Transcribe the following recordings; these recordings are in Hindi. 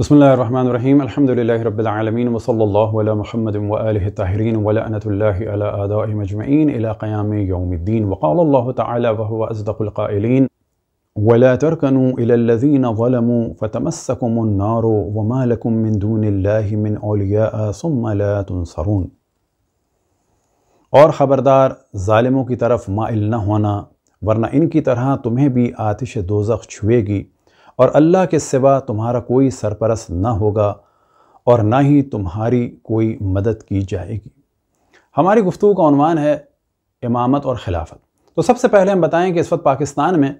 بسم الله الرحمن الرحيم الحمد لله رب العالمين وصلى الله على محمد وآله الطاهرين ولعنة الله على آدائهم أجمعين إلى قيام يوم الدين وقال الله تعالى وهو أصدق القائلين ولا تركنوا إلى الذين ظلموا فتمسكم النار وما لكم من دون الله من أولياء ثم لا تنصرون ظالموں کی طرف مائل نہ ہونا ورنہ ان کی طرح تمہیں بھی آتش دوزخ दोजख گی और अल्लाह के सिवा तुम्हारा कोई सरपरस ना होगा और ना ही तुम्हारी कोई मदद की जाएगी हमारी गुफ्तु का अनवान है इमामत और खिलाफत तो सबसे पहले हम बताएं कि इस वक्त पाकिस्तान में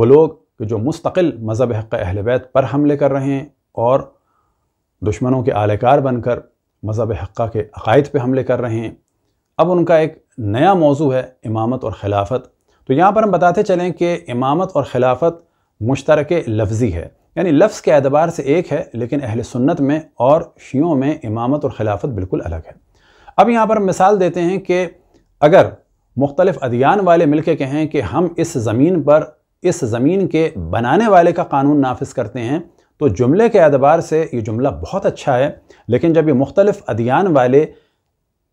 वो लोग कि जो मुस्तकिल मज़हब हक़ अहल बैत पर हमले कर रहे हैं और दुश्मनों के आलकार बनकर मज़हब हक़ के अकायद पर हमले कर रहे हैं अब उनका एक नया मौजू है इमामत और खिलाफत तो यहाँ पर हम बताते चलें कि इमामत और खिलाफत मुश्तरक लफ्ज़ी है यानी लफ्ज़ के अतबार से एक है लेकिन अहल सुन्नत में और शीयों में इमामत और खिलाफत बिल्कुल अलग है अब यहाँ पर मिसाल देते हैं कि अगर मुख्तलिफ़ अदियान वाले मिल के कहें कि हम इस ज़मीन पर इस ज़मीन के बनाने वाले का कानून नाफिज करते हैं तो जुमले के अतबार से ये जुमला बहुत अच्छा है लेकिन जब ये मुख्तलिफ़ अदियान वाले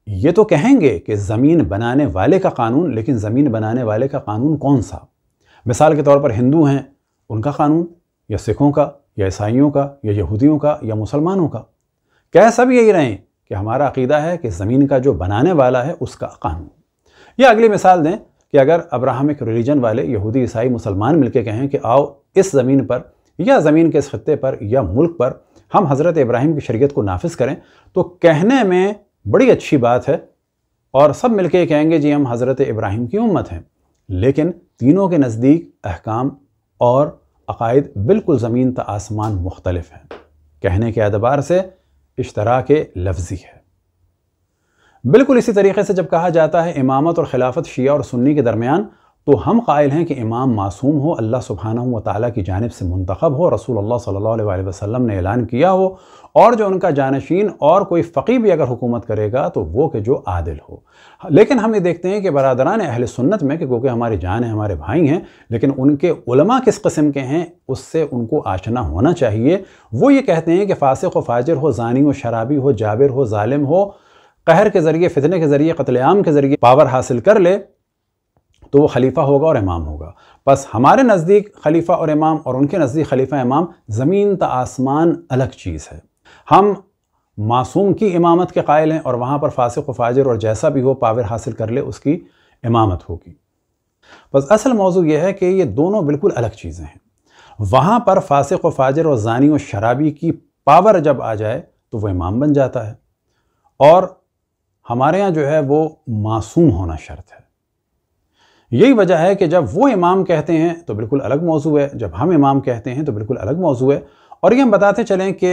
ये तो कहेंगे कि ज़मीन बनाने वाले का कानून लेकिन ज़मीन बनाने वाले का कानून कौन सा मिसाल के तौर पर हिंदू हैं उनका क़ानून या सिखों का या ईसाइयों का या यहूदियों का या मुसलमानों का क्या सब यही रहें कि हमारा अकीदा है कि ज़मीन का जो बनाने वाला है उसका कानून या अगली मिसाल दें कि अगर अब्राहमिक रिलीजन वाले यहूदी ईसाई मुसलमान मिलकर कहें कि आओ इस ज़मीन पर या ज़मीन के इस खत्े पर या मुल्क पर हम हज़रत इब्राहिम की शरीयत को नाफिज करें तो कहने में बड़ी अच्छी बात है और सब मिलके कहेंगे जी हम हज़रत इब्राहिम की उम्मत हैं लेकिन तीनों के नज़दीक अहकाम और अकायद बिल्कुल ज़मीन त आसमान मुख्तलफ हैं कहने के अतबार से इश्तरा के लफ्जी है बिल्कुल इसी तरीके से जब कहा जाता है इमामत और खिलाफत शिया और सुन्नी के दरमियान तो हम कायल हैं कि इमाम मासूम हो अल्लाह सुबहाना व ताली की जानब से मंतखब हो रसूल अल्लाह सल्लल्लाहु अलैहि वसल्लम ने ऐलान किया हो और जो उनका जानशीन और कोई फ़कीर भी अगर हुकूमत करेगा तो वो कि जो आदिल हो लेकिन हम ये देखते हैं कि बरदरान अहल सुन्नत में कि क्योंकि हमारे जान हैं हमारे भाई हैं लेकिन उनके उलमा किस कस्म के हैं उससे उनको आशना होना चाहिए वो ये कहते हैं कि फासिक व फाजर हो जानी व शराबी हो जाबिर हो ालिम हो कहर के ज़रिए फितने के ज़रिए कतलेआम के ज़रिए पावर हासिल कर ले तो वो खलीफा होगा और इमाम होगा बस हमारे नज़दीक खलीफा और इमाम और उनके नज़दीक खलीफा इमाम ज़मीन त आसमान अलग चीज़ है हम मासूम की इमामत के कायल हैं और वहाँ पर फासिक व फाजर और जैसा भी हो पावर हासिल कर ले उसकी इमामत होगी बस असल मौजू यह है कि ये दोनों बिल्कुल अलग चीज़ें हैं वहाँ पर फासिक व फाजर और जानी व शराबी की पावर जब आ जाए तो वह इमाम बन जाता है और हमारे यहाँ जो है वो मासूम होना शर्त है यही वजह है कि जब वो इमाम कहते हैं तो बिल्कुल अलग मौजू है जब हम इमाम कहते हैं तो बिल्कुल अलग मौजू है और ये हम बताते चलें कि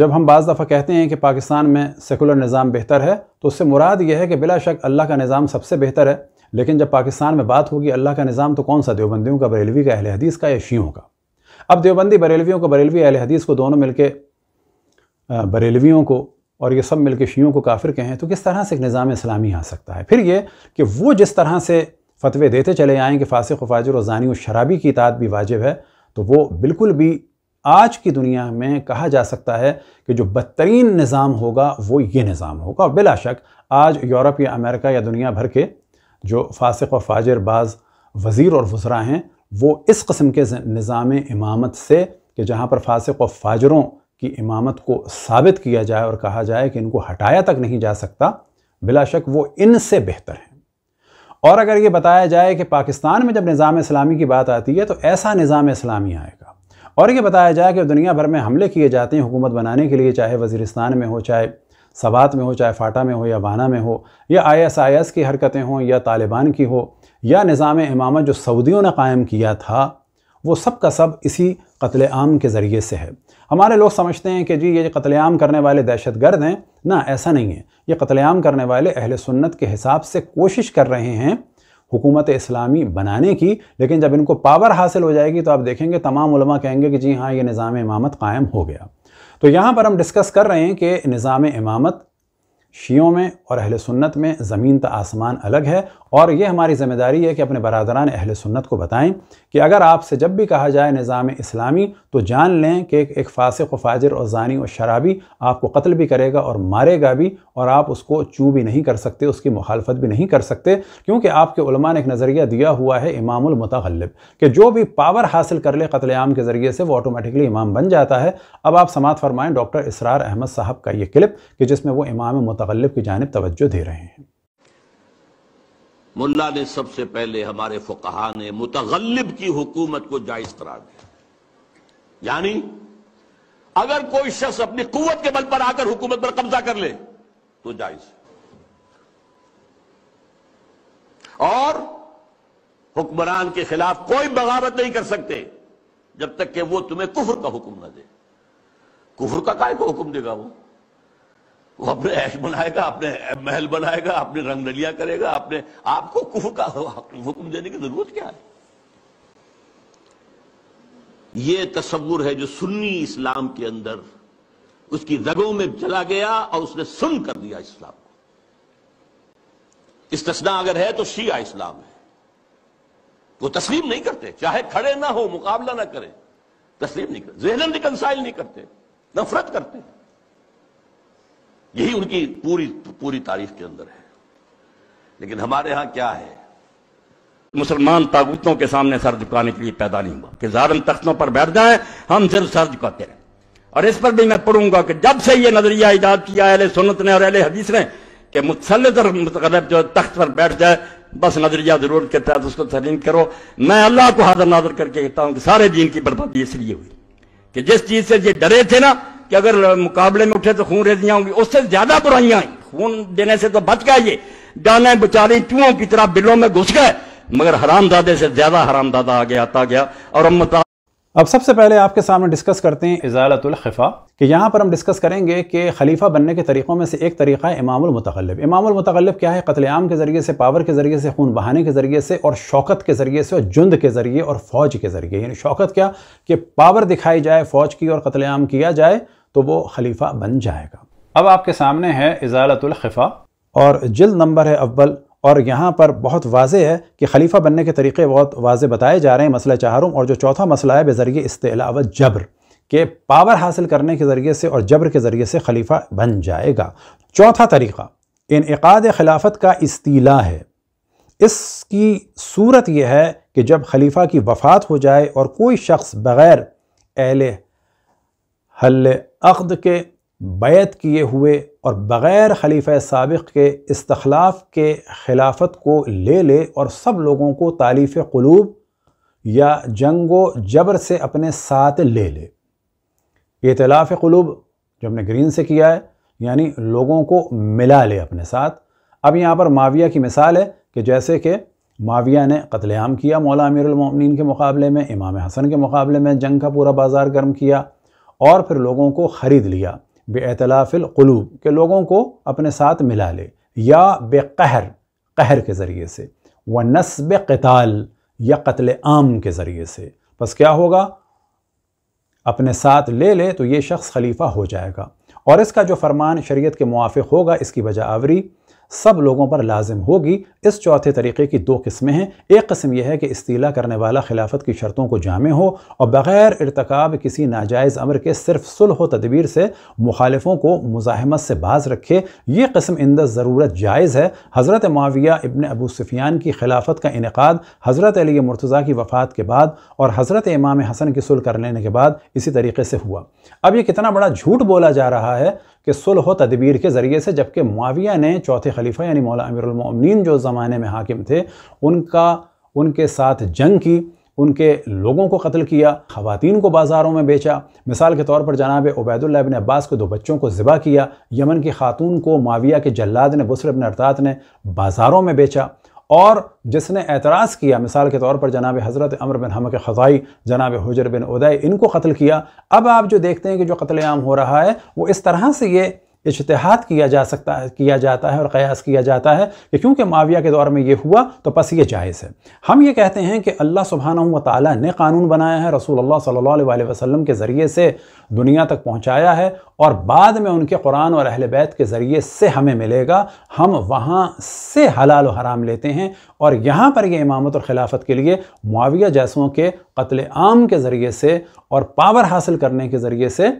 जब हम बज़ दफ़ा कहते हैं कि पाकिस्तान में सेकुलर निज़ाम बेहतर है तो उससे मुराद यह है कि बिला शक अल्लाह का निज़ाम सबसे बेहतर है लेकिन जब पाकिस्तान में बात होगी अल्लाह का निज़ाम तो कौन सा देवबंदियों का बरेलवी का अहल हदीस का या शीयों का अब देवबंदी बरेलवियों का बरेलवी अहल हदीस को दोनों मिलके बरेलवियों को और ये सब मिलके शीयों को काफिर कहें तो किस तरह से एक निज़ाम इस्लामी आ सकता है फिर ये कि वो जिस तरह से फतवे देते चले आएँ कि फासिक फाजर और जानी व शराबी की इतात भी वाजिब है तो वो बिल्कुल भी आज की दुनिया में कहा जा सकता है कि जो बदतरीन निज़ाम होगा वो ये निज़ाम होगा और बिलाशक आज यूरोप या अमेरिका या दुनिया भर के जो फासिक व फाजर बाज वज़ीर और वज़रा हैं वो इस कस्म के निज़ाम इमामत से कि जहाँ पर फासिक व फाजरों की इमामत को साबित किया जाए और कहा जाए कि इनको हटाया तक नहीं जा सकता बिलाशक वो इनसे बेहतर हैं और अगर ये बताया जाए कि पाकिस्तान में जब निज़ाम इस्लामी की बात आती है तो ऐसा निज़ाम इस्लामी आएगा और ये बताया जाए कि दुनिया भर में हमले किए जाते हैं हुकूमत बनाने के लिए चाहे वजीरस्तान में हो चाहे सवात में हो चाहे फाटा में हो या वाना में हो या आईएसआईएस की हरकतें हों या तालिबान की हो या निज़ाम इमामत जो सऊदियों ने कायम किया था वो सब का सब इसी कत्लेआम के ज़रिए से है हमारे लोग समझते हैं कि जी ये कत्लेआम करने वाले दहशत हैं ना ऐसा नहीं है ये कतलेआम करने वाले अहल सुन्नत के हिसाब से कोशिश कर रहे हैं हुकूमत इस्लामी बनाने की लेकिन जब इनको पावर हासिल हो जाएगी तो आप देखेंगे तमाम उलमा कहेंगे कि जी हाँ ये निज़ाम इमामत कायम हो गया तो यहाँ पर हम डिस्कस कर रहे हैं कि निज़ाम इमामत शियों में और अहल सुन्नत में ज़मीन तो आसमान अलग है और ये हमारी ज़िम्मेदारी है कि अपने बरदरान अहल सुन्नत को बताएं कि अगर आपसे जब भी कहा जाए निज़ाम इस्लामी तो जान लें कि एक फ़ासिक व फाजिर और जानी और शराबी आपको कत्ल भी करेगा और मारेगा भी और आप उसको चू भी नहीं कर सकते उसकी मुखालफत भी नहीं कर सकते क्योंकि आपके उलमा ने एक नज़रिया दिया हुआ है इमामतलब कि जो भी पावर हासिल कर ले कतलेआम के ज़रिए से वो ऑटोमेटिकली इमाम बन जाता है अब आप समात फरमाएँ डॉक्टर इसरार अहमद साहब का ये क्लिप कि जिसमें वो इमाम मतलब की जानब तोज्जो दे रहे हैं मुल्ला ने सबसे पहले हमारे फुकहा ने मुतगलब की हुकूमत को जायज करार दिया यानी अगर कोई शख्स अपनी कुत के बल पर आकर हुकूमत पर कब्जा कर ले तो जायज और हुक्मरान के खिलाफ कोई बगावत नहीं कर सकते जब तक कि वो तुम्हें कुफर का हुक्म ना दे कुफर का काय को हुक्म देगा वो वो अपने ऐश बनाएगा अपने महल बनाएगा अपने रंग रलिया करेगा अपने आपको कुफर का हुक्म देने की जरूरत क्या है ये तस्वुर है जो सुन्नी इस्लाम के अंदर उसकी रगों में चला गया और उसने सुन कर दिया इस्लाम को इस तस्ना अगर है तो शिया इस्लाम है वो तस्लीम नहीं करते चाहे खड़े ना हो मुकाबला ना करें तस्लीम नहीं करते जहनन रिकनसाइल नहीं करते नफरत करते हैं यही उनकी पूरी पूरी तारीफ के अंदर है लेकिन हमारे यहां क्या है मुसलमान ताबूतों के सामने सर झुकाने के लिए पैदा नहीं हुआ कि जारम तख्तों पर बैठ जाए हम सिर्फ सर झुकाते रहे और इस पर भी मैं पढ़ूंगा कि जब से यह नजरिया ईजाद किया अहले सुनत ने और अहले हदीस ने कि मुसलत और जो तख्त पर बैठ जाए बस नजरिया जरूरत के तहत उसको तरीन करो मैं अल्लाह को हाजिर नाजर करके कहता हूं कि सारे दीन की बर्बादी इसलिए हुई कि जिस चीज से ये डरे थे ना कि अगर मुकाबले में उठे तो खून रेजियां होंगी उससे ज्यादा बुराइयां खून देने से तो बच गए ये डाने बेचारे चूहों की तरह बिलों में घुस गए मगर हराम दादे से ज्यादा हराम दादा आगे आता गया और अम्मता अब सबसे पहले आपके सामने डिस्कस करते हैं इजालतुल खिफा कि यहाँ पर हम डिस्कस करेंगे कि खलीफा बनने के तरीक़ों में से एक तरीक़ा है इमामुल मुतगलब इमामुल मुतगलब क्या है कतलेआम के ज़रिए से पावर के ज़रिए से खून बहाने के ज़रिए से और शौकत के ज़रिए से और जुंद के ज़रिए और फ़ौज के ज़रिए यानी शौकत क्या कि पावर दिखाई जाए फ़ौज की और कतलेआम किया जाए तो वो खलीफा बन जाएगा अब आपके सामने है इजालतुल्खफ़ा और जिल्द नंबर है अव्वल और यहाँ पर बहुत वाज है कि खलीफा बनने के तरीके बहुत वाज बताए जा रहे हैं मसला चाहरुम और जो चौथा मसला है बेज़रिए इसतला व जबर के पावर हासिल करने के ज़रिए से और जबर के ज़रिए से खलीफा बन जाएगा चौथा तरीक़ा इनकाद खिलाफत का इस्तीला है इसकी सूरत यह है कि जब खलीफा की वफात हो जाए और कोई शख्स बग़ैर अहल हल अक़द के बैत किए हुए और बग़ैर खलीफ़ सबक के इस्तलाफ़ के खिलाफत को ले ले और सब लोगों को तालीफ़ क़लूब या जंगो जबर से अपने साथ ले ले इतलाफ़ क़लूब जो हमने ग्रीन से किया है यानी लोगों को मिला ले अपने साथ अब यहाँ पर माविया की मिसाल है कि जैसे कि माविया ने कत्लेआम किया मौला अमीरमिन के मुकाबले में इमाम हसन के मुकाबले में जंग का पूरा बाज़ार गर्म किया और फिर लोगों को ख़रीद लिया बेतलाफ़िलूब के लोगों को अपने साथ मिला ले या कहर कहर के ज़रिए से व नस्ब कताल या कत्ल आम के ज़रिए से बस क्या होगा अपने साथ ले ले तो ये शख्स खलीफा हो जाएगा और इसका जो फरमान शरीयत के मुआफ़ होगा इसकी वजह आवरी सब लोगों पर लाजिम होगी इस चौथे तरीके की दो किस्में हैं एक कस्म यह है कि इस्तीला करने वाला खिलाफत की शर्तों को जामे हो और बग़ैर इरतकब किसी नाजायज़ अमर के सिर्फ सुलह व तदबीर से मुखालफों को मुजाहमत से बाज रखे ये कस्म इंद ज़रूरत जायज़ है हज़रत माविया इबन अबू सुफियान की खिलाफत का इनका हज़रत अली मुर्तज़ा की वफ़ात के बाद और हज़रत इमाम हसन की सुलह कर लेने के बाद इसी तरीके से हुआ अब ये कितना बड़ा झूठ बोला जा रहा है कि सुलह तदबीर के ज़रिए से जबकि माविया ने चौथे खलीफा यानी मौला अमीरमिन जो ज़माने में हाकिम थे उनका उनके साथ जंग की उनके लोगों को कत्ल किया खातन को बाज़ारों में बेचा मिसाल के तौर पर जनाब उबैदुल्ला अबिन अब्बास के दो बच्चों को ज़िबा किया यमन की खातून को माविया के जल्लाद ने बसरबन अबिन अरतात ने बाज़ारों में बेचा और जिसने एतराज़ किया मिसाल के तौर पर जनाब हज़रत अमर बिन हमक ख़ज़ाई जनाब हजर बिन उदय इनको कत्ल किया अब आप जो देखते हैं कि जो आम हो रहा है वो इस तरह से ये इश्तहाद किया जा सकता है किया जाता है और क़यास किया जाता है कि क्योंकि माविया के दौर में ये हुआ तो बस ये जायज़ है हम ये कहते हैं कि अल्लाह सुबहाना व ताली ने कानून बनाया है रसूल अल्लाह सल्ला वसम के ज़रिए से दुनिया तक पहुँचाया है और बाद में उनके कुरान और अहल बैत के ज़रिए से हमें मिलेगा हम वहाँ से हलाल हराम लेते हैं और यहाँ पर यह इमामत और खिलाफत के लिए माविया जैसों के कत्ल आम के ज़रिए से और पावर हासिल करने के ज़रिए से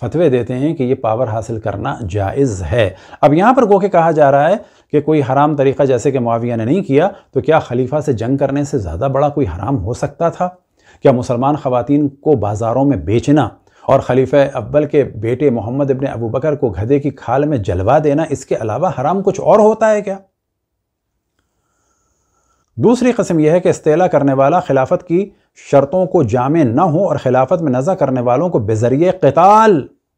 फतवे देते हैं कि ये पावर हासिल करना जायज़ है अब यहाँ पर गो के कहा जा रहा है कि कोई हराम तरीक़ा जैसे कि मुआविया ने नहीं किया तो क्या खलीफा से जंग करने से ज़्यादा बड़ा कोई हराम हो सकता था क्या मुसलमान ख़वान को बाज़ारों में बेचना और खलीफा अब्बल के बेटे मोहम्मद इबन अबू बकर को गधे की खाल में जलवा देना इसके अलावा हराम कुछ और होता है क्या दूसरी कस्म यह है कि इस्तेला करने वाला खिलाफत की शर्तों को जामे न हो और खिलाफत में नज़ा करने वालों को बेजरिए कताल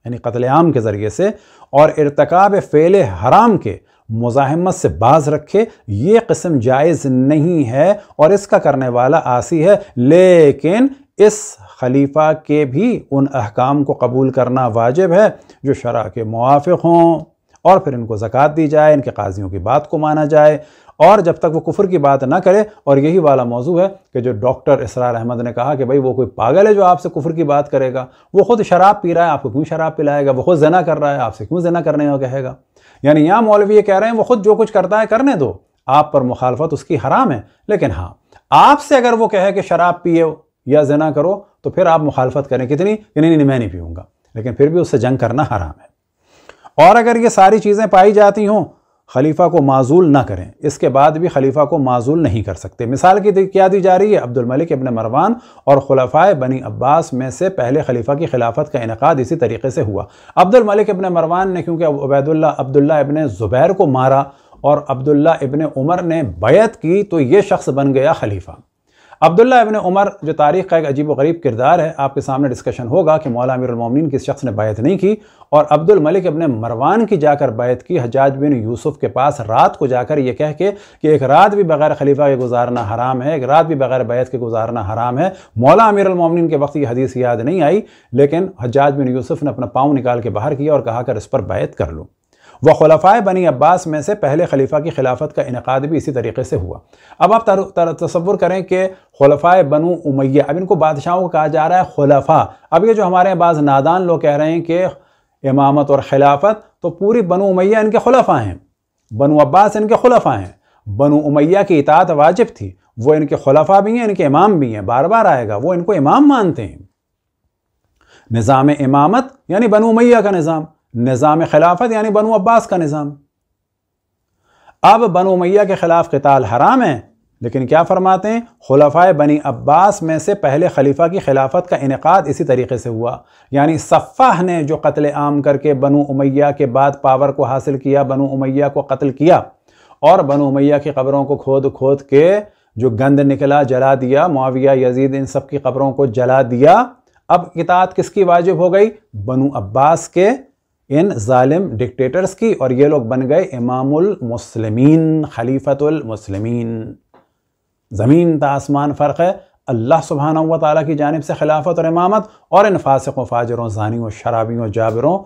यानी कतलेआम के ज़रिए से और इरतकाब फ़ेल हराम के मुजाहमत से बाज रखे ये कस्म जायज़ नहीं है और इसका करने वाला आसी है लेकिन इस खलीफा के भी उन अहकाम को कबूल करना वाजिब है जो शरा के मुआफ़ हों और फिर इनको ज़क़़त दी जाए इनके काजियों की बात को माना जाए और जब तक वो कुफर की बात ना करे और यही वाला मौजू है कि जो डॉक्टर इसरार अहमद ने कहा कि भाई वो कोई पागल है जो आपसे कुफर की बात करेगा वो खुद शराब पी रहा है आपको क्यों शराब पिलाएगा वो खुद जना कर रहा है आपसे क्यों जना करने का कहेगा यानी यहाँ मौलवी ये कह रहे हैं वो खुद जो कुछ करता है करने दो आप पर मुखालफत उसकी हराम है लेकिन हाँ आपसे अगर वो कहे कि शराब पिए या जना करो तो फिर आप मुखालफत करें कितनी कि नहीं नहीं मैं नहीं पीऊँगा लेकिन फिर भी उससे जंग करना हराम है और अगर ये सारी चीज़ें पाई जाती हों खलीफा को माजूल ना करें इसके बाद भी खलीफा को माजूल नहीं कर सकते मिसाल की तो क्या दी जा रही है अब्दुलमलिक मरवान और खुलफाए बनी अब्बास में से पहले खलीफा की खिलाफत का इनका इसी तरीके से हुआ अब्दुलमलिक इबन मरवान ने क्योंकि उबैदुल्ला अब्दुल्ला इबन ज़ुबैर को मारा और अब्दुल्ला इबन उमर ने बैत की तो ये शख्स बन गया खलीफा अब्दुल्ला अबिन उमर जो तारीख का एक अजीब गरीब किरदार है आपके सामने डिस्कशन होगा कि मौला अमीरमिन किस शख्स ने बैत नहीं की और अब्दुल मलिक अपने मरवान की जाकर बैत की हजाज बिन यूसुफ के पास रात को जाकर यह कह के कि एक रात भी बगैर खलीफा के गुजारना हराम है एक रात भी बगैर बैत के गुजारना हराम है मौला अमीरमिन के वक्त ये हदीस याद नहीं आई लेकिन हजाज बिन यूसुफ ने अपना पाँव निकाल के बाहर किया और कहा कर इस पर बैत कर लो व खलफाए बनी अब्बास में से पहले खलीफा की खिलाफत का इनका भी इसी तरीके से हुआ अब आप तस्वुर करें कि खलफाए बनु उमैया अब इनको बादशाहों को कहा जा रहा है खलफा अब ये जो हमारे बाज़ नादान लोग कह रहे हैं कि इमामत और खिलाफत तो पूरी बनु उमैया इनके खलफा हैं बनु अब्बास इनके खलफा हैं बनु उमैया की इतात वाजिब थी वो इनके खलफा भी हैं इनके इमाम भी हैं बार बार आएगा वो इनको इमाम मानते हैं निज़ाम इमामत यानी बनु उमैया का निज़ाम निज़ाम खिलाफत यानी बनो अब्बास का निज़ाम अब बनो मैया के ख़िलाफ़ कताल हराम है लेकिन क्या फरमाते हैं खलफा बनी अब्बास में से पहले खलीफा की खिलाफत का इनका इसी तरीके से हुआ यानी सफ़ाह ने जो कत्ल आम करके बनु उमैया के बाद पावर को हासिल किया बनु उमैया को कत्ल किया और बनो उमैया की कब्रों को खोद खोद के जो गंद निकला जला दिया मुआविया यजीद इन सब की कब्रों को जला दिया अब इतात किसकी वाजिब हो गई बनु अब्बास के इन ालिम डिक्टेटर्स की और ये लोग बन गए इमामुल मुस्लिमीन ज़मीन त आसमान फ़र्क है अल्लाह सुबहाना हुआ ताली की जानब से खिलाफत और इमामत और इन फासकों फाजरों जानियों शराबियों जाबरों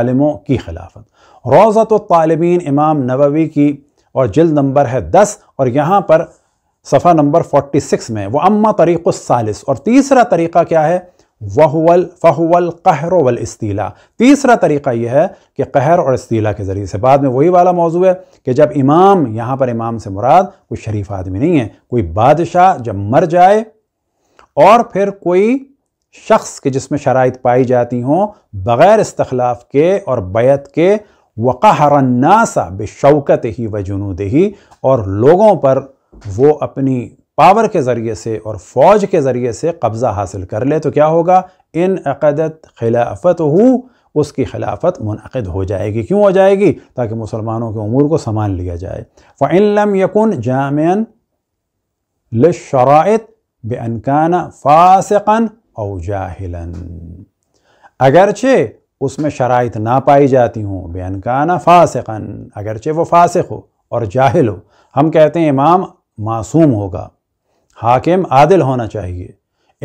ालिमों की खिलाफत रोज़त तालबिन इमाम नबवी की और जल्द नंबर है दस और यहाँ पर सफ़ा नंबर फोर्टी सिक्स में वह अम्मा तरीक़ालस और तीसरा तरीक़ा क्या है वहवल फ़हवल कहर वल इस्तीला तीसरा तरीका यह है कि कहर और इस्तीला के ज़रिए से बाद में वही वाला मौजू है कि जब इमाम यहाँ पर इमाम से मुराद कोई शरीफ आदमी नहीं है कोई बादशाह जब मर जाए और फिर कोई शख्स के जिसमें शराइ पाई जाती हों बग़ैर इस्तलाफ़ के और बैत के वक़हरन्नासा बेशौकत ही व जुनूद ही और लोगों पर वो अपनी पावर के ज़रिए से और फ़ौज के ज़रिए से कब्ज़ा हासिल कर ले तो क्या होगा इन अक़दत खिलाफत हो उसकी खिलाफत मुनद हो जाएगी क्यों हो जाएगी ताकि मुसलमानों के अमूर को संभाल लिया जाए फ़ैलम यकुन जाम लरात बेअनकाना फ़ासन और जाहिलन अगरचे उसमें शराइ ना पाई जाती हूँ बेअनकाना फासकन अगरचे वो फासिक हो और जाहिल हो हम कहते हैं इमाम मासूम होगा हाकिम आदिल होना चाहिए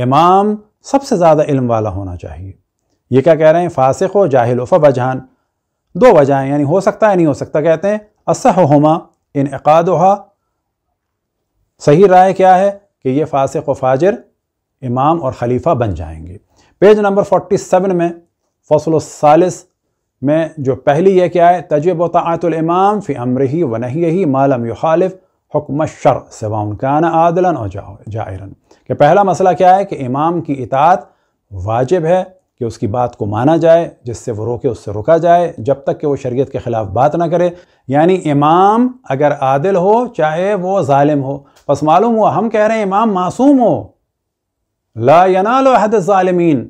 इमाम सबसे ज़्यादा इल्म वाला होना चाहिए ये क्या कह रहे हैं फासिक हो जाहिल हो फवजहान दो वजहें यानी हो सकता है नहीं हो सकता कहते हैं असहमा इन अकाद सही राय क्या है कि ये फासिक व फाजिर इमाम और खलीफा बन जाएंगे पेज नंबर 47 में फसल सालिस में जो पहली यह क्या है तजुबात इमाम फ़ी अमर ही व नहीं मालम खालिफ़ हुक्म शर सवाउन कान आदलन और जायरन कि पहला मसला क्या है कि इमाम की इतात वाजिब है कि उसकी बात को माना जाए जिससे वो रोके उससे रुका जाए जब तक कि वो शरीयत के ख़िलाफ़ बात ना करे यानी इमाम अगर आदिल हो चाहे वो ालिम हो बस मालूम हुआ हम कह रहे हैं इमाम मासूम हो ला यनालहद ालमीन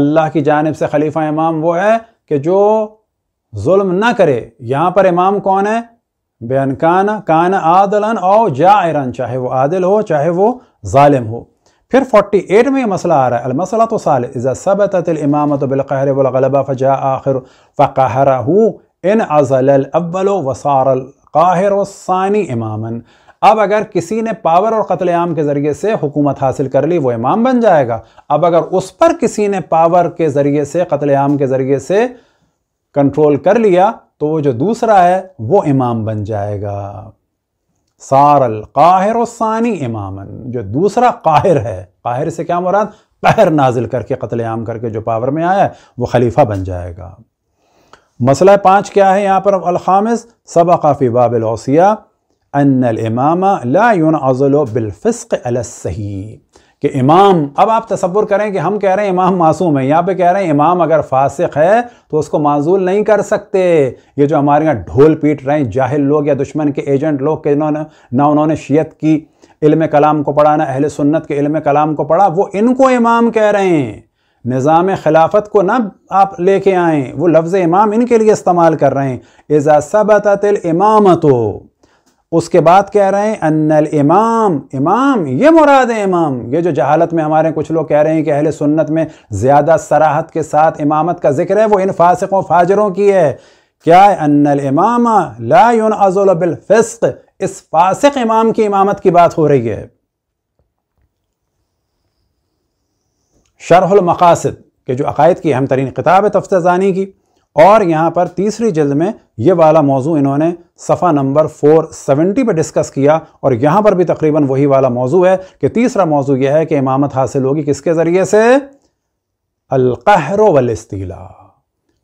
अल्लाह की जानब से खलीफा इमाम वो है कि जो जुल्म ना करे यहाँ पर इमाम कौन है बेन कान काना आदलन और जायरन चाहे वो आदिल हो चाहे वो ालिम हो फिर 48 में ये मसला आ रहा है मसला तो साल इज़ा सब सबत इमामत बिलकर वलगलबा फ़जा आखिर फ़ाहर हूँ इन अज़ल अव्वल वसारल काहिर वसानी इमामन अब अगर किसी ने पावर और कत्ल आम के ज़रिए से हुकूमत हासिल कर ली वो इमाम बन जाएगा अब अगर उस पर किसी ने पावर के ज़रिए से कत्ल आम के ज़रिए से कंट्रोल कर लिया तो वो जो दूसरा है वो इमाम बन जाएगा सारल काहिर सानी इमामन जो दूसरा काहिर है काहिर से क्या मुराद पहर नाजिल करके कतलेआम करके जो पावर में आया वो खलीफा बन जाएगा मसला पाँच क्या है यहाँ पर अलखामिस सबका फ़ी बाबिलौसिया अन इमामा ला यून अज़लो बिलफ़स्क अलसही कि इमाम अब आप तस्वुर करें कि हम कह रहे हैं इमाम मासूम है यहाँ पे कह रहे हैं इमाम अगर फासिक है तो उसको माजूल नहीं कर सकते ये जो हमारे यहाँ ढोल पीट रहे हैं जाहिल लोग या दुश्मन के एजेंट लोग के इन्होंने ना उन्होंने शीयत की इल्म कलाम को पढ़ा ना अहल सुन्नत के इल्म कलाम को पढ़ा वो इनको इमाम कह रहे हैं निज़ाम खिलाफत को ना आप लेके आएँ वो लफ्ज़ इमाम इनके लिए इस्तेमाल कर रहे हैं तिल इमाम तो उसके बाद कह रहे हैं अनल इमाम इमाम ये मुराद है इमाम ये जो जहालत में हमारे कुछ लोग कह रहे हैं कि अहल सुन्नत में ज़्यादा सराहत के साथ इमामत का जिक्र है वो इन फासकों फाजरों की है क्या है अनल इमाम बिल अज़ुलबिलफ़स्त इस फासिक इमाम की इमामत की बात हो रही है शरहुल मकासद के जो अकायद की अहम तरीन किताब है तफ्तानी की और यहाँ पर तीसरी जल्द में ये वाला मौजू इन्होंने सफ़ा नंबर 470 पर डिस्कस किया और यहाँ पर भी तकरीबन वही वाला मौजू है कि तीसरा मौजू यह है कि इमामत हासिल होगी किसके ज़रिए से अलकहर वलस्तीला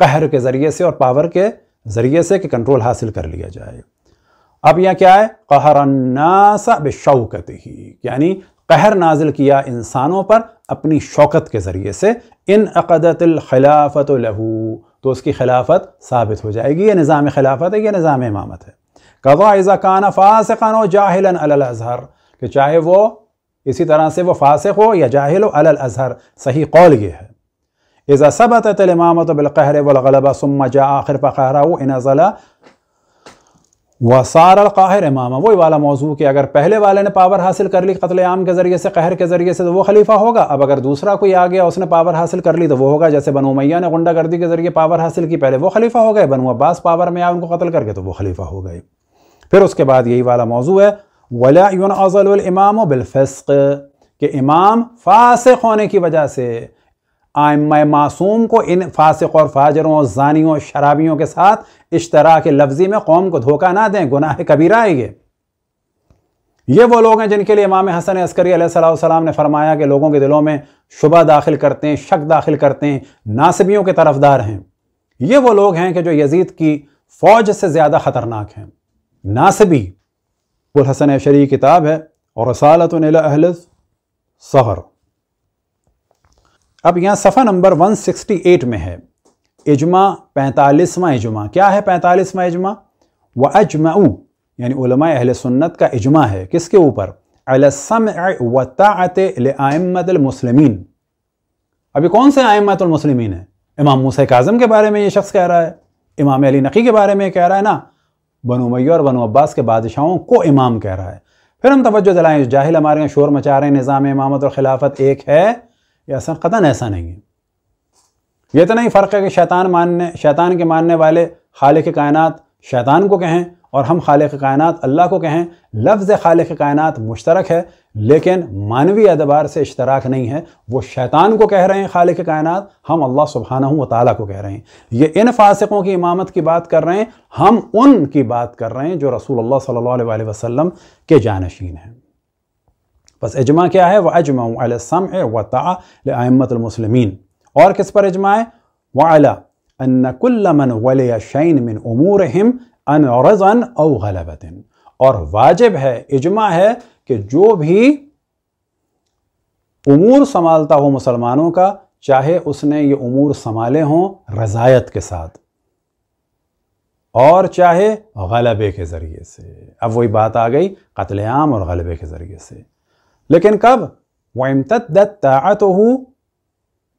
कहर के ज़रिए से और पावर के ज़रिए से कि कंट्रोल हासिल कर लिया जाए अब यह क्या है कहरनासा बेशौकत ही यानी कहर नाजिल किया इंसानों पर अपनी शौकत के ज़रिए से इन अकदतल खिलाफत लहू تو اس کی خلافت ثابت ہو جائے گی یہ نظام خلافت ہے یہ نظام امامت ہے قضاء اذا كان فاسقا او جاهلا على الازهر کہ چاہے وہ اسی طرح سے وہ فاسق ہو یا جاهل على الازهر صحیح قول یہ ہے اذا ثبتت الامامه بالقهر والغلبه ثم جاء اخر فقهره ان ظل वसार काहिर इमामा वही वाला मौजू कि अगर पहले वाले ने पावर हासिल कर ली कतल आम के ज़रिए से कहर के ज़रिए से तो वो खलीफा होगा अब अगर दूसरा कोई आ गया उसने पावर हासिल कर ली तो वो होगा जैसे बनू मैया ने गुंडागर्दी के ज़रिए पावर हासिल की पहले वो खलीफा हो गए बनू अब्बास पावर में आया उनको कत्ल करके तो वो खलीफा हो गए फिर उसके बाद यही वाला मौजू है वला अज़ल इमाम बिलफ़स्क के इमाम फासिक होने की वजह से आयम मासूम को इन फासिक और फाजरों जानियों शराबियों के साथ इश्तरा के लफ्जी में कौम को धोखा ना दें गुनाह कबीरा है ये ये वो लोग हैं जिनके लिए इमाम हसन अस्करी अलैहिस्सलाम ने फरमाया कि लोगों के दिलों में शुबा दाखिल करते हैं शक दाखिल करते हैं नासबियों के तरफदार हैं ये वो लोग हैं कि जो यजीद की फौज से ज़्यादा ख़तरनाक हैं नासबी वो हसन शरी किताब है और रसालत अहल सहर अब यहाँ सफ़ा नंबर 168 में है इजमा पैंतालीसवा इजमा क्या है पैंतालीसवा इजमा व अजमाऊ यानी उलमा अहल सुन्नत का इजमा है किसके ऊपर अलसम अभी कौन से आयमतमसलमिन है इमाम मूसा काजम के बारे में ये शख्स कह रहा है इमाम अली नकी के बारे में कह रहा है ना बनो मैया और बनो अब्बास के बादशाहों को इमाम कह रहा है फिर हम तोज्जो दिलाएं जाहिल हमारे यहाँ शोर मचा रहे हैं निज़ाम इमामत और खिलाफत एक है ये ऐसा कदन ऐसा नहीं है ये तो नहीं फ़र्क है कि शैतान मानने शैतान के मानने वाले खाल कायनत शैतान को कहें और हम खाल कायनत अल्लाह को कहें लफ्ज़ खाल कायनत मुश्तरक है लेकिन मानवी एतबार से इश्तराक नहीं है वो शैतान को कह रहे हैं खाल कायनत हम अल्लाह सुबहाना व ताली को कह रहे हैं ये इन फासकों की इमामत की बात कर रहे हैं हम उन की बात कर रहे हैं जो रसूल अल्लाह सल्लल्लाहु के जानशीन हैं बस इजमा क्या है वह अजमा सम वतामतमसलमिन और किस पर इजमा है वाला अन्नकुल्लमन वल शैन मिन उमूर हिम अन रज़न और वाजिब है इजमा है कि जो भी उमूर संभालता हो मुसलमानों का चाहे उसने ये उमूर संभाले हों रज़ायत के साथ और चाहे गलबे के ज़रिए से अब वही बात आ गई कतलेआम और गलबे के ज़रिए से लेकिन कब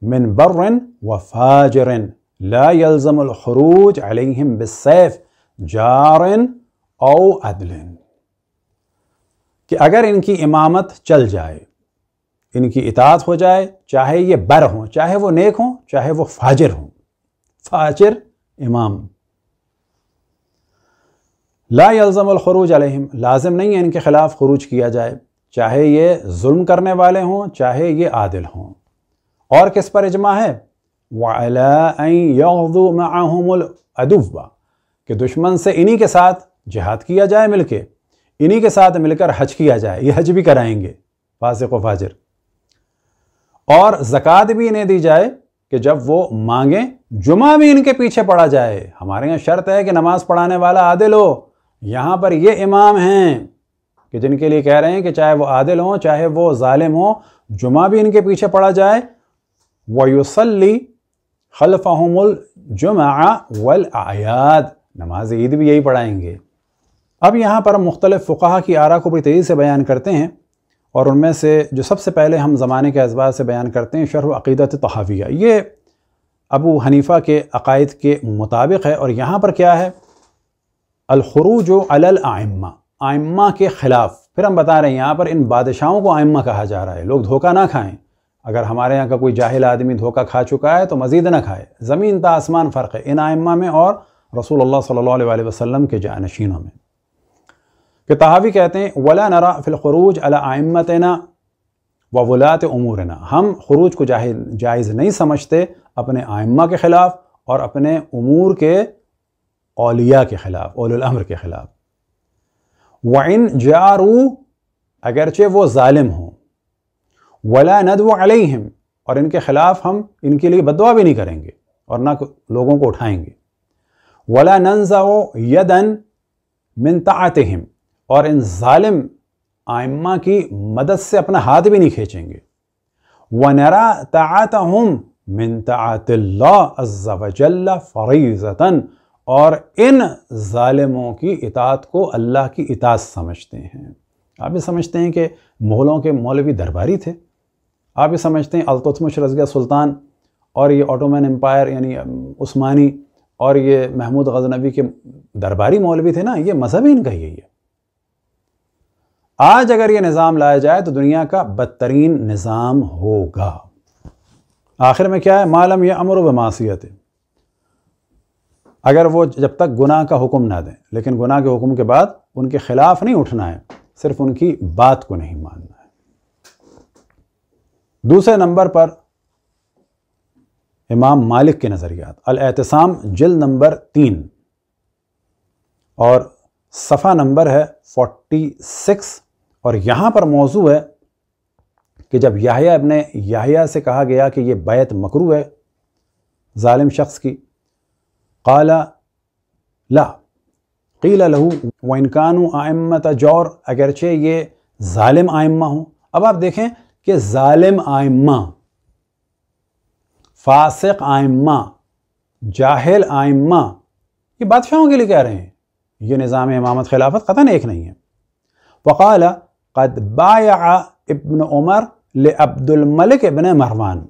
من मिन وفاجر व يلزم الخروج अलहम بالسيف جار او عدل कि अगर इनकी इमामत चल जाए इनकी इतात हो जाए चाहे ये बर हों चाहे वो नेक हों चाहे वो फाजिर हों फाजिर इमाम ला यलज़म खरूज अलहम लाजिम नहीं है इनके ख़िलाफ़ खरूज किया जाए चाहे ये जुल्म करने वाले हों चाहे ये आदिल हों और किस पर इजमा है वाला कि दुश्मन से इन्हीं के साथ जिहाद किया जाए मिलके इन्हीं के साथ मिलकर हज किया जाए ये हज भी कराएंगे फासिक व फाजिर और ज़क़़त भी इन्हें दी जाए कि जब वो मांगें जुमा भी इनके पीछे पड़ा जाए हमारे यहाँ शर्त है कि नमाज़ पढ़ाने वाला आदिल हो यहाँ पर ये इमाम हैं कि जिनके लिए कह रहे हैं कि चाहे वो आदिल हों चाहे वो ालिम हों जुमा भी इनके पीछे पढ़ा जाए वयुसली खलफ़हमुल जुमा वल आयात नमाज ईद भी यही पढ़ाएंगे अब यहाँ पर हम मुख्तलिफ़ फ़ुका की आरा को बड़ी तेज़ी से बयान करते हैं और उनमें से जो सबसे पहले हम ज़माने के अजबा से बयान करते हैं शरह अक़ीदत तहाविया ये अबू हनीफ़ा के अकायद के मुताबिक है और यहाँ पर क्या है अलखरूज अलल आइम्मा आइम्मा के ख़िलाफ़ फिर हम बता रहे हैं यहाँ पर इन बादशाहों को आइम्मा कहा जा रहा है लोग धोखा ना खाएं अगर हमारे यहाँ का कोई जाहिल आदमी धोखा खा चुका है तो मज़ीद ना खाए ज़मीन ता आसमान फ़र्क है इन आइम्मा में और रसूल अल्लाह सल्ला वसम के जानशीनों में कि तहावी कहते हैं वला नरा फ़िलखरूज अला आइमतना व वलात उमूरना हम खरूज को जायज़ नहीं समझते अपने आइम्मा के ख़िलाफ़ और अपने उमूर के अलिया के ख़िलाफ़ ओलमर के ख़िलाफ़ वाइन जारू अगरचे वो ालिम हों वला नदव अलहिम और इनके ख़िलाफ़ हम इनके लिए बदवा भी नहीं करेंगे और ना लोगों को उठाएंगे वला ननज़ा यदन मिन और इन ालिम आइम्मा की मदद से अपना हाथ भी नहीं खींचेंगे वनरा तात हम मिन फ़रीज़ता और इन ालमों की इतात को अल्लाह की इतात समझते हैं आप ये समझते हैं कि मोहलों के मौलवी दरबारी थे आप ये समझते हैं अलतुतमश रजिया सुल्तान और ये ऑटोमन एम्पायर यानी उस्मानी और ये महमूद गजनबी के दरबारी मौलवी थे ना ये मज़हब ही इनका यही है आज अगर ये निज़ाम लाया जाए तो दुनिया का बदतरीन निज़ाम होगा आखिर में क्या है मालम यह अमर व मासीत है अगर वो जब तक गुनाह का हुक्म ना दें लेकिन गुनाह के हुक्म के बाद उनके ख़िलाफ़ नहीं उठना है सिर्फ उनकी बात को नहीं मानना है दूसरे नंबर पर इमाम मालिक के नज़रियात अलतसाम जिल नंबर तीन और सफ़ा नंबर है फोर्टी सिक्स और यहाँ पर मौजू है कि जब याहिया अपने याहिया से कहा गया कि ये बैत मकरू है ालिम शख्स की काला ला कीला लहू व इनकान आमत जौर अगरचे ये ालिम आइम्मा हों अब आप देखें कि ालिम आइम्मा फासिक आइम्मा जाहिल आइम्मा ये बादशाहों के लिए कह रहे हैं ये निज़ाम इमामत खिलाफत क़तन एक नहीं है वक़ाल कद बाया इब्न उमर ले अब्दुलमलिक इबन मरवान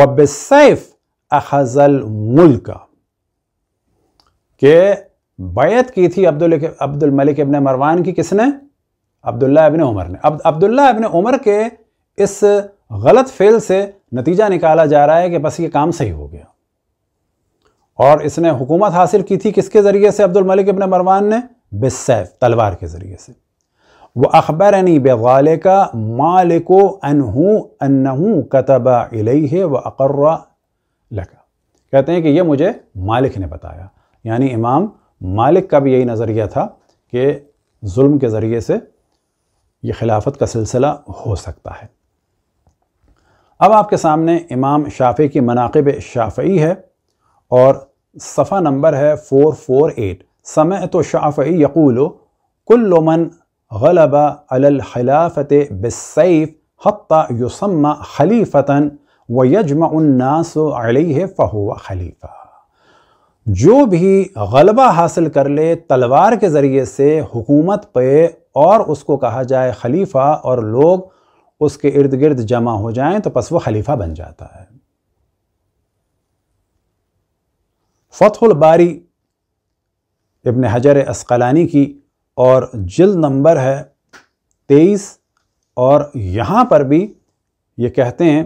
वबसैफ़ अखजल मुल्क के बैत की थी अब्दुल अब्दुल मलिक इबन मरवान की किसने अब्दुल्ला इबन उमर ने अब अब्दुल्ला इबन उमर के इस गलत फेल से नतीजा निकाला जा रहा है कि बस ये काम सही हो गया और इसने हुकूमत हासिल की थी किसके ज़रिए से अब्दुल मलिक इबन मरवान ने बिसैफ तलवार के ज़रिए से वह अखबरनी बेगाले का मालिको अनहू अनहू कतबा इले है व अकर्रा कहते हैं कि यह मुझे मालिक ने बताया यानी इमाम मालिक का भी यही नज़रिया था कि जुल्म के ज़रिए से यह खिलाफत का सिलसिला हो सकता है अब आपके सामने इमाम शाफी की मनाकब शाफी है और सफ़ा नंबर है फ़ोर फोर एट समय तो शाफी यकूलो कुल्लोमन गलबा अलखिलाफत बसैफ़ हत्ता युसम्मा खलीफ़ता वयजमासलह फ़हुआ खलीफा जो भी गलबा हासिल कर ले तलवार के ज़रिए से हुकूमत पे और उसको कहा जाए खलीफा और लोग उसके इर्द गिर्द जमा हो जाएं तो बस वो खलीफा बन जाता है फतहुल बारी इबन हजर असकलानी की और जिल नंबर है तेईस और यहाँ पर भी ये कहते हैं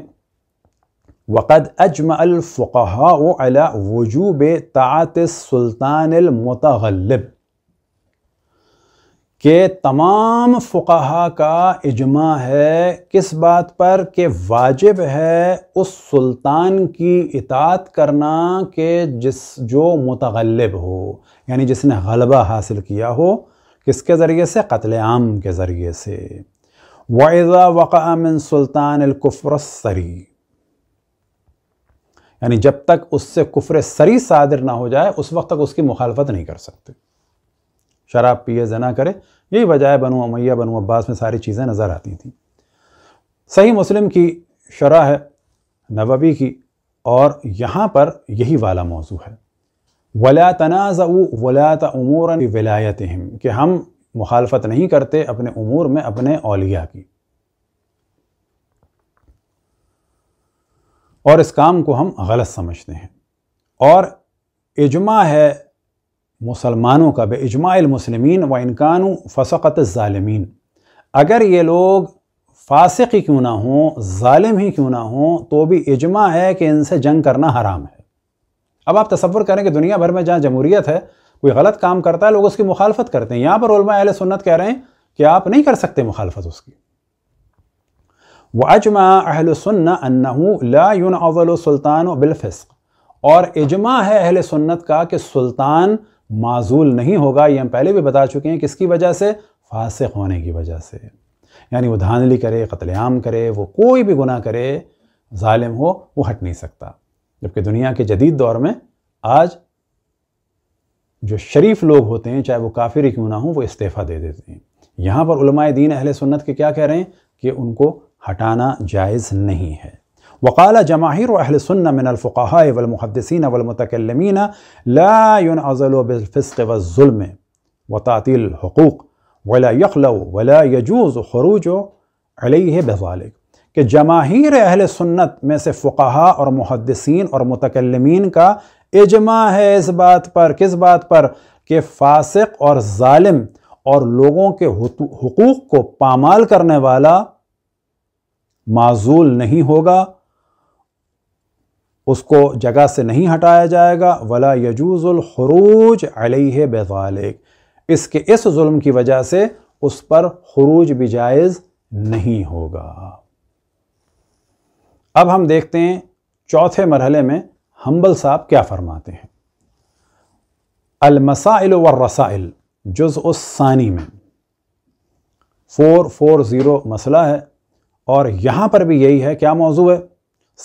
वक़द अजम अलफ़ा वजूब तात सुल्तानमतलब के तमाम फ़ुहा का इजमा है किस बात पर कि वाजिब है उस सुल्तान की इतात करना के जिस जो मुतगलब हो यानी जिसने गलबा हासिल किया हो किसके ज़रिए से आम के ज़रिए से वाइजा वक़ा मिन सुल्तान यानी जब तक उससे कुफरे सरी सादिर ना हो जाए उस वक्त तक उसकी मुखालफत नहीं कर सकते शराब पिए जना करे यही वजह है बनो अमैया बनु अब्बास में सारी चीज़ें नज़र आती थी सही मुस्लिम की शरा है नबवी की और यहाँ पर यही वाला मौजू है वला तनाज़ वलात वलायत विलायत कि हम मुखालफत नहीं करते अपने उमूर में अपने अलिया की और इस काम को हम गलत समझते हैं और इजमा है मुसलमानों का बेजमालमसलमिन व इनकानु फ़सक़त ालमीन अगर ये लोग फासिक ही क्यों ना हों ालिम ही क्यों ना हों तो भी इजमा है कि इनसे जंग करना हराम है अब आप तस्वर करें कि दुनिया भर में जहाँ जमहूरियत है कोई गलत काम करता है लोग उसकी मुखालफत करते हैं यहाँ पर उलमा अहल सुन्नत कह रहे हैं कि आप नहीं कर सकते मुखालफत उसकी व अजमा अहलसन्ना अन्नू सुल्तान बिलफ़स्क और इजमा है अहल सुन्नत का कि सुल्तान माजूल नहीं होगा ये हम पहले भी बता चुके हैं किसकी वजह से फासिक होने की वजह से यानी वो धानली करे कतलेआम करे वो कोई भी गुना करे ालिम हो वो हट नहीं सकता जबकि दुनिया के जदीद दौर में आज जो शरीफ लोग होते हैं चाहे वो काफिर ही क्यों ना हो वो इस्तीफ़ा दे देते हैं यहाँ पर दीन अहल सुन्नत के क्या कह रहे हैं कि उनको हटाना जायज़ नहीं है वकाल जमाहिर अहलसन्न मिनफ़ाहा वलमहदसिन वलमतकलमिन लायन अज़लफ़िस्क वज़ुल्म व तातील हकूक़ वला यखल वला यजूज़ खरूज अलह बजालिक कि जमाहिर अहल सुन्नत में से फ़ुकाहा और मुहदसिन और मतकलमिन का इजमा है इस बात पर किस बात पर कि फ़ासिक और ालिम और लोगों के हकूक़ को पामाल करने वाला माजूल नहीं होगा उसको जगह से नहीं हटाया जाएगा वला यजूजुलरूज अलह बेजालिक इसके इस जुल्म की वजह से उस पर खरूज भी जायज़ नहीं होगा अब हम देखते हैं चौथे मरहले में हम्बल साहब क्या फरमाते हैं अलमसाइल व रसाइल जुज़ उसानी में फोर फोर ज़ीरो मसला है और यहाँ पर भी यही है क्या मौजू है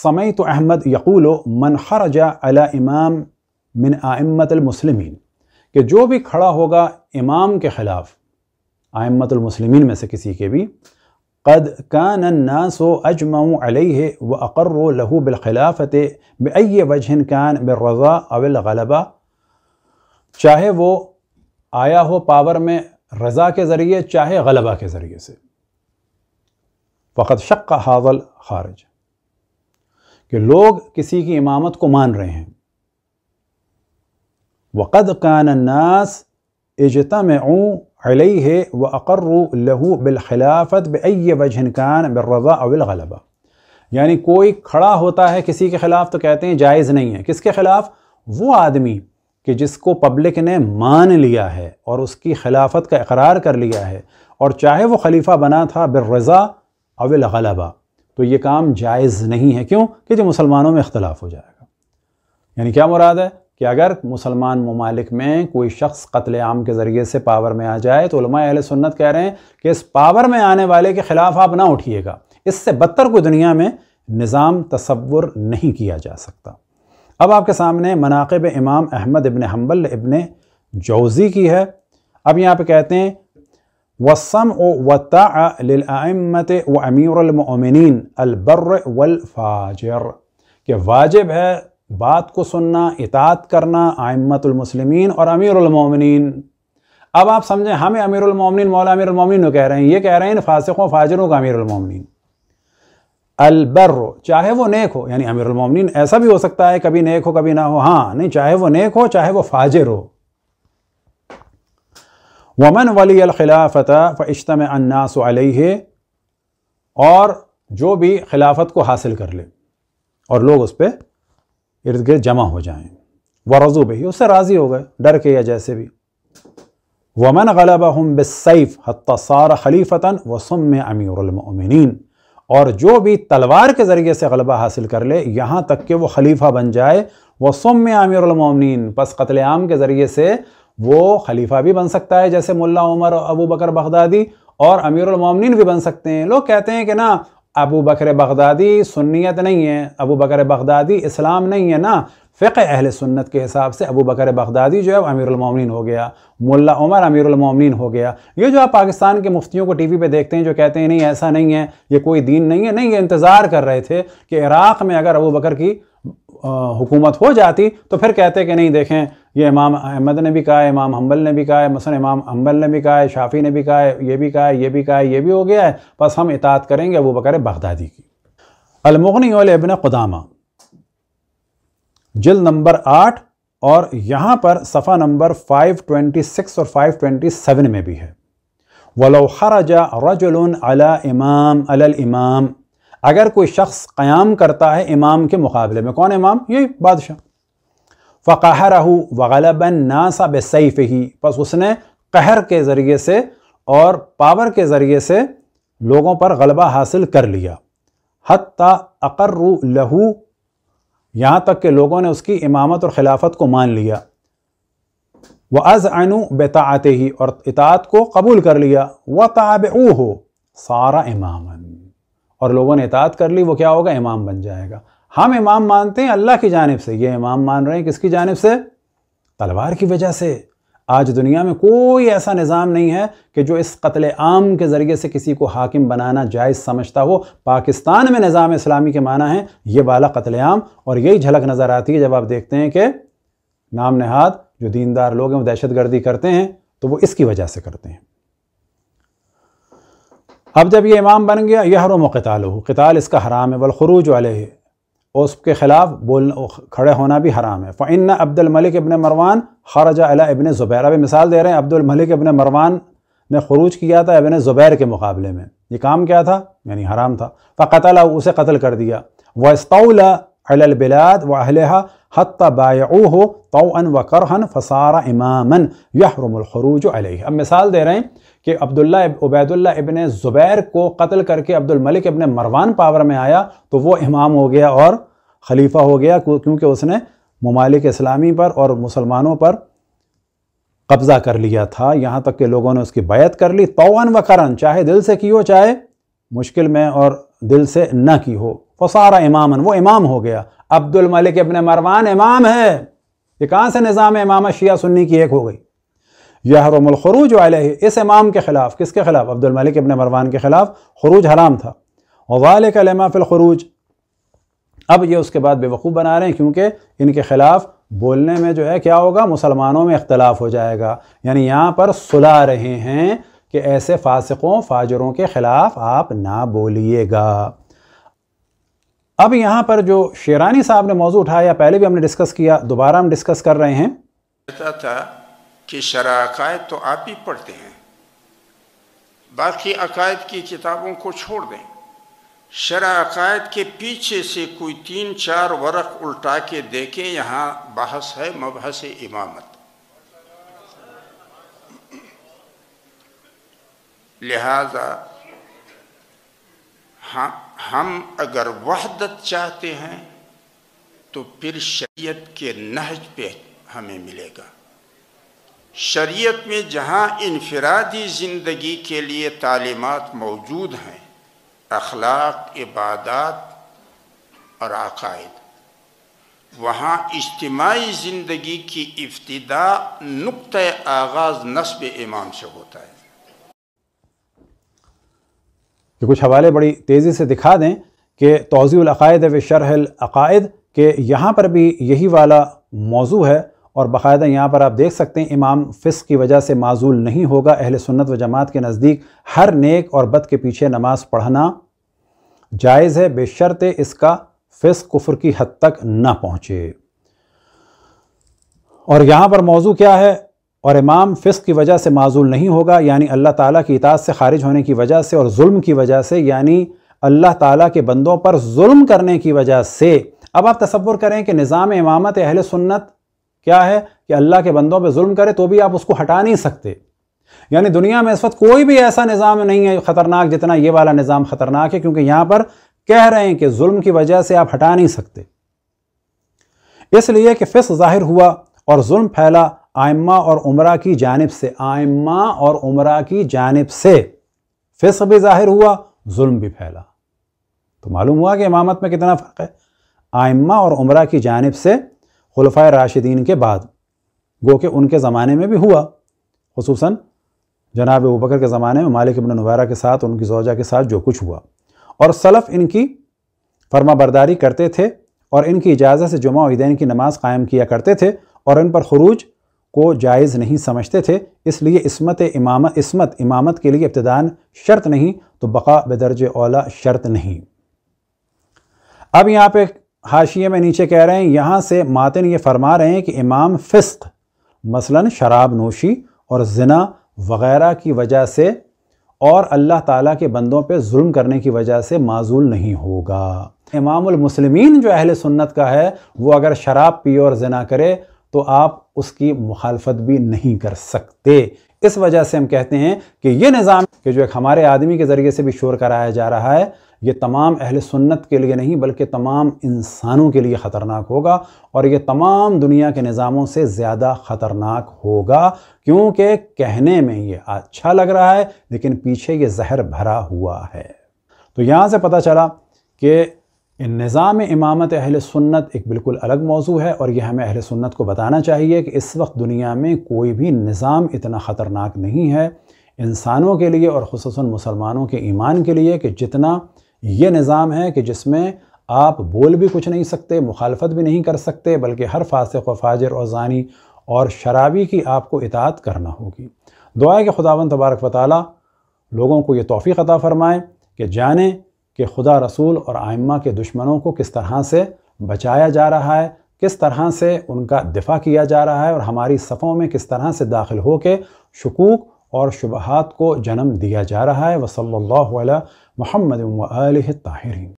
समय तो अहमद यकूल मन खरजा अला इमाम मिन आमतमसलमिन कि जो भी खड़ा होगा इमाम के ख़िलाफ़ आमतमसलमिन में से किसी के भी कद कान नासो अजमाऊ अलह व अकर लहू बिलखिलाफत बे वजहन कान बज़ा अवल गलबा चाहे वो आया हो पावर में रज़ा के ज़रिए चाहे गलबा के ज़रिए से फ़कत शक हावल खारिज कि लोग किसी की इमामत को मान रहे हैं वक़द कानन्नास इजतम है व अकर्र लहू बिलखिलाफत बे वजहन कान बर्रज़ा अविलगलबा यानी कोई खड़ा होता है किसी के ख़िलाफ़ तो कहते हैं जायज़ नहीं है किसके ख़िलाफ़ वो आदमी कि जिसको पब्लिक ने मान लिया है और उसकी खिलाफत का इकरार कर लिया है और चाहे वो खलीफा बना था बिर्रज़ा अविल गलबा तो ये काम जायज़ नहीं है क्यों कि जो मुसलमानों में इख्तलाफ हो जाएगा यानी क्या मुराद है कि अगर मुसलमान ममालिक में कोई शख्स कत्ल आम के ज़रिए से पावर में आ जाए तो अहल सुन्नत कह रहे हैं कि इस पावर में आने वाले के ख़िलाफ़ आप ना उठिएगा इससे बदतर कोई दुनिया में निज़ाम तस्वुर नहीं किया जा सकता अब आपके सामने मनाकब इमाम अहमद इबन हम्बल इबन जौज़ी की है अब यहाँ पे कहते हैं वसम वतामत व अमीरमिन अलबर वलफाजर के वाजिब है बात को सुनना इतात करना आमतमसलमिन और अमीरमिन अब आप समझें हमें अमीरमिन मौला अमीरमिन कह रहे हैं ये कह रहे हैं फासिकों फाजरों का अमीरमिन अलबर चाहे वो नेक हो यानी अमीरमिन ऐसा भी हो सकता है कभी नेक हो कभी ना हो हाँ नहीं चाहे वो नेक हो चाहे वो फाजर हो वमन वली अलखिलाफत फ़िश्तम अन्नास अलह और जो भी खिलाफत को हासिल कर ले और लोग उस पर इर्द गिर्द जमा हो व रज़ु बही उससे राज़ी हो गए डर के या जैसे भी वमन गलब हम बिसैफ़ हतार खलीफता व वसम अमीरमिन और जो भी तलवार के ज़रिए से गलबा हासिल कर ले यहाँ तक कि वो खलीफा बन जाए सम अमीरमिन बस कतलेआम के ज़रिए से वो खलीफा भी बन सकता है जैसे मुल्ला उमर और अबू बकर बगदादी और अमीरमिन भी बन सकते हैं लोग कहते हैं कि ना अबू बकर बगदादी सुन्नीत नहीं है अबू बकर बगदादी इस्लाम नहीं है ना फ़िक अहल सुन्नत के हिसाब से अबू बकर बगदादी जो है अमीरमिन हो गया मुल्ला उमर अमीरमिन हो गया ये जो आप पाकिस्तान के मुफ्तियों को टीवी पे देखते हैं जो कहते हैं नहीं ऐसा नहीं है ये कोई दीन नहीं है नहीं ये इंतज़ार कर रहे थे कि इराक़ में अगर अबू बकर की हुकूमत हो जाती तो फिर कहते कि नहीं देखें ये इमाम अहमद ने भी कहा इमाम हम्बल ने भी कहा है मसन इमाम हम्बल ने भी कहा शाफ़ी ने भी कहा ये भी कहा यह ये भी कहा यह ये भी हो गया है बस हम इतात करेंगे अबू बकर बगदादी की अलमुगनी इबन क़दामा जिल नंबर आठ और यहाँ पर सफ़ा नंबर 526 और 527 में भी है वलो खराजा रजुल अला इमाम अल इमाम अगर कोई शख्स क़याम करता है इमाम के मुकाबले में कौन इमाम यही बादशाह फ़ाह रहू वगलबा नासा बेसैफ ही बस उसने कहर के ज़रिए से और पावर के ज़रिए से लोगों पर गलबा हासिल कर लिया हती अकर्रु लहू यहाँ तक के लोगों ने उसकी इमामत और खिलाफत को मान लिया व अज़ अनु ही और इतात को कबूल कर लिया व ताब हो सारा इमामन और लोगों ने इतात कर ली वो क्या होगा इमाम बन जाएगा हम इमाम मानते हैं अल्लाह की जानब से ये इमाम मान रहे हैं किसकी जानब से तलवार की वजह से आज दुनिया में कोई ऐसा निज़ाम नहीं है कि जो इस कत्ल आम के ज़रिए से किसी को हाकिम बनाना जायज़ समझता हो पाकिस्तान में निज़ाम इस्लामी के माना है ये वाला कत्ल आम और यही झलक नज़र आती है जब आप देखते हैं कि नाम नहाद जो दीनदार लोग हैं वो दहशत गर्दी करते हैं तो वो इसकी वजह से करते हैं अब जब ये इमाम बन गया यह हरम कताल हो कताल इसका हराम है बलखरूज वाले है और उसके ख़िलाफ़ बोल खड़े होना भी हराम है फ़ैन अब्दुल मलिक इबन मरवान खरजा अला इबन ज़ुबैर अभी मिसाल दे रहे हैं अब्दुल मलिक इबन मरवान ने खरूज किया था इबन ज़ुबैर के मुकाबले में ये काम क्या था यानी हराम था फ़तला उसे कत्ल कर दिया वस्तौला अलबिलाद व अहलहा हत बायू हो तोन व करहन फसारा इमामन यह खरूज अलह अब मिसाल दे रहे हैं कि अब्दुल्ला उबैदुल्ला इबन ज़ुबैर को कत्ल करके Abdul Malik ibn Marwan power में आया तो वो इमाम हो गया और खलीफा हो गया क्योंकि उसने ममालिक इस्लामी पर और मुसलमानों पर कब्ज़ा कर लिया था यहाँ तक के लोगों ने उसकी बैत कर ली तोन व करन चाहे दिल से की हो चाहे मुश्किल में और दिल से न की हो सारा इमामन वो इमाम हो गया अब्दुल मलिक इबन मरवान इमाम है ये कहाँ से निज़ाम इमाम शिया सुन्नी की एक हो गई यहरमलखरूज वाले इस इमाम के ख़िलाफ़ किसके ख़िलाफ़ अब्दुलमलिक अपने मरवान के ख़िलाफ़ खरूज हराम था वाल कलमा अब ये उसके बाद बेवकूफ़ बना रहे हैं क्योंकि इनके ख़िलाफ़ बोलने में जो है क्या होगा मुसलमानों में इख्तलाफ हो जाएगा यानी यहाँ पर सुला रहे हैं कि ऐसे फासकों फाजरों के ख़िलाफ़ आप ना बोलिएगा अब यहाँ पर जो शेरानी साहब ने मौजू उठाया पहले भी हमने डिस्कस किया दोबारा हम डिस्कस कर रहे हैं था कि शरा अकायद तो आप ही पढ़ते हैं बाकी अकायद की किताबों को छोड़ दें शरा अकायद के पीछे से कोई तीन चार वरक उल्टा के देखें यहाँ बहस है मबहस इमामत लिहाजा हम हम अगर वहदत चाहते हैं तो फिर शरीयत के नहज पे हमें मिलेगा शरीयत में जहाँ इनफरादी ज़िंदगी के लिए तालीमत मौजूद हैं अखलाक इबादत और अकायद वहाँ इज्तमाही ज़िंदगी की इब्तदा नुक़ आगाज़ नस्ब इमाम से होता है ये कुछ हवाले बड़ी तेज़ी से दिखा दें कि तोज़ीक़ायद व शरहल अकायद के यहाँ पर भी यही वाला मौजू है और बाकायदा यहाँ पर आप देख सकते हैं इमाम फ़िस की वजह से माजूल नहीं होगा अहल सुन्नत व जमात के नज़दीक हर नेक और बद के पीछे नमाज पढ़ना जायज़ है बेशरते इसका फ़िस कुफर की हद तक ना पहुँचे और यहाँ पर मौजू क्या है और इमाम फ़िस्क की वजह से माजूल नहीं होगा यानी अल्लाह ताला की इताज से खारिज होने की वजह से और जुल्म की वजह से यानी अल्लाह ताला के बंदों पर जुल्म करने की वजह से अब आप तस्वुर करें कि निज़ाम इमामत अहल सुन्नत क्या है कि अल्लाह के बंदों पर जुल्म करे तो भी आप उसको हटा नहीं सकते यानी दुनिया में इस वक्त कोई भी ऐसा निज़ाम नहीं है ख़तरनाक जितना ये वाला निज़ाम ख़तरनाक है क्योंकि यहाँ पर कह रहे हैं कि जुल्म की वजह से आप हटा नहीं सकते इसलिए कि फिस जाहिर हुआ और जुल्म फैला आयमा और उमरा की जानब से आयमा और उमरा की जानब से फिस भी जाहिर हुआ जुल्म भी फैला तो मालूम हुआ कि इमामत में कितना फ़र्क है आयमा और उमरा की जानब से खलफा राशिदीन के बाद गो के उनके ज़माने में भी हुआ खसूस जनाब उबकर बकर के ज़माने में मालिक इबन नवारा के साथ उनकी जोजा के साथ जो कुछ हुआ और सलफ़ इनकी फर्मा बरदारी करते थे और इनकी इजाज़त से जुमा उदैन की नमाज कायम किया करते थे और इन पर खरूज को जायज़ नहीं समझते थे इसलिए इसमत इमाम इसमत इमामत के लिए इब्तदान शर्त नहीं तो बका बदरज ओला शर्त नहीं अब यहाँ पे हाशिए में नीचे कह रहे हैं यहाँ से मातिन ये फरमा रहे हैं कि इमाम फिस्त मसलन शराब नोशी और जना वगैरह की वजह से और अल्लाह ताला के बंदों पे जुल्म करने की वजह से माजूल नहीं होगा इमामसलमिन जो अहल सुन्नत का है वो अगर शराब पिए और जना करे तो आप उसकी मुखालफत भी नहीं कर सकते इस वजह से हम कहते हैं कि ये निज़ाम कि जो एक हमारे आदमी के ज़रिए से भी शोर कराया जा रहा है ये तमाम अहल सुन्नत के लिए नहीं बल्कि तमाम इंसानों के लिए ख़तरनाक होगा और ये तमाम दुनिया के निज़ामों से ज़्यादा ख़तरनाक होगा क्योंकि कहने में ये अच्छा लग रहा है लेकिन पीछे ये जहर भरा हुआ है तो यहाँ से पता चला कि निज़ाम इमामत अहल सुन्नत एक बिल्कुल अलग मौजू है और यह हमें अहल सुन्नत को बताना चाहिए कि इस वक्त दुनिया में कोई भी निज़ाम इतना ख़तरनाक नहीं है इंसानों के लिए और खसूस मुसलमानों के ईमान के लिए कि जितना ये निज़ाम है कि जिसमें आप बोल भी कुछ नहीं सकते मुखालफत भी नहीं कर सकते बल्कि हर फासक व फाजर और जानी और शराबी की आपको इतात करना होगी दुआ के खुदा खुदावन तबारक व ताली लोगों को ये तोफ़ी अदा फ़रमाएँ कि जाने कि खुदा रसूल और आयमा के दुश्मनों को किस तरह से बचाया जा रहा है किस तरह से उनका दिफा किया जा रहा है और हमारी सफ़ों में किस तरह से दाखिल होकर शकूक और शुबहत को जन्म दिया जा रहा है वसल्ला محمد وآله الطاهرين